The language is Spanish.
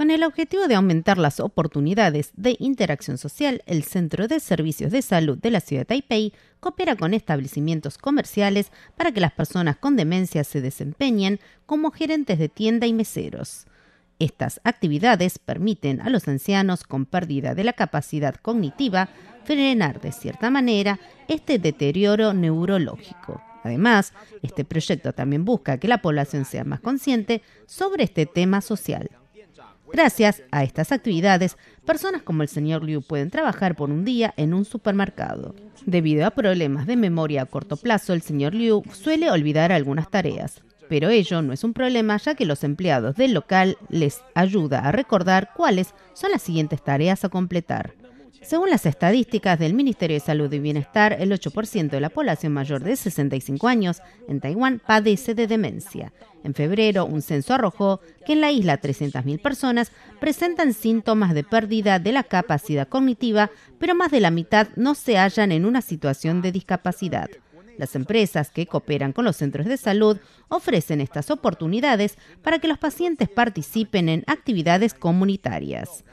Con el objetivo de aumentar las oportunidades de interacción social, el Centro de Servicios de Salud de la ciudad de Taipei coopera con establecimientos comerciales para que las personas con demencia se desempeñen como gerentes de tienda y meseros. Estas actividades permiten a los ancianos con pérdida de la capacidad cognitiva frenar de cierta manera este deterioro neurológico. Además, este proyecto también busca que la población sea más consciente sobre este tema social. Gracias a estas actividades, personas como el señor Liu pueden trabajar por un día en un supermercado. Debido a problemas de memoria a corto plazo, el señor Liu suele olvidar algunas tareas, pero ello no es un problema ya que los empleados del local les ayuda a recordar cuáles son las siguientes tareas a completar. Según las estadísticas del Ministerio de Salud y Bienestar, el 8% de la población mayor de 65 años en Taiwán padece de demencia. En febrero, un censo arrojó que en la isla 300.000 personas presentan síntomas de pérdida de la capacidad cognitiva, pero más de la mitad no se hallan en una situación de discapacidad. Las empresas que cooperan con los centros de salud ofrecen estas oportunidades para que los pacientes participen en actividades comunitarias.